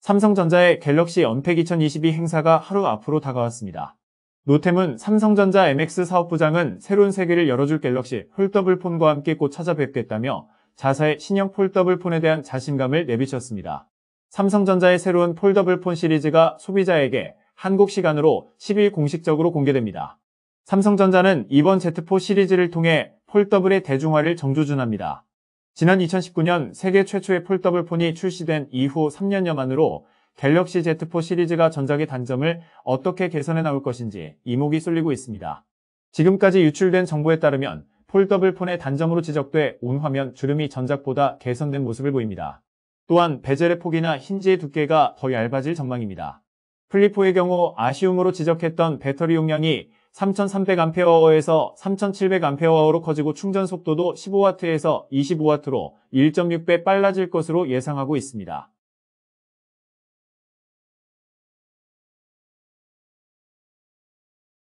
삼성전자의 갤럭시 언팩 2022 행사가 하루 앞으로 다가왔습니다. 노템은 삼성전자 MX 사업부장은 새로운 세계를 열어줄 갤럭시 폴더블폰과 함께 곧 찾아뵙겠다며 자사의 신형 폴더블폰에 대한 자신감을 내비쳤습니다. 삼성전자의 새로운 폴더블폰 시리즈가 소비자에게 한국 시간으로 10일 공식적으로 공개됩니다. 삼성전자는 이번 Z4 시리즈를 통해 폴더블의 대중화를 정조준합니다. 지난 2019년 세계 최초의 폴더블 폰이 출시된 이후 3년여 만으로 갤럭시 Z4 시리즈가 전작의 단점을 어떻게 개선해 나올 것인지 이목이 쏠리고 있습니다. 지금까지 유출된 정보에 따르면 폴더블 폰의 단점으로 지적돼 온 화면 주름이 전작보다 개선된 모습을 보입니다. 또한 베젤의 폭이나 힌지의 두께가 더 얇아질 전망입니다. 플립4의 경우 아쉬움으로 지적했던 배터리 용량이 3300Ah에서 3700Ah로 커지고 충전 속도도 15W에서 25W로 1.6배 빨라질 것으로 예상하고 있습니다.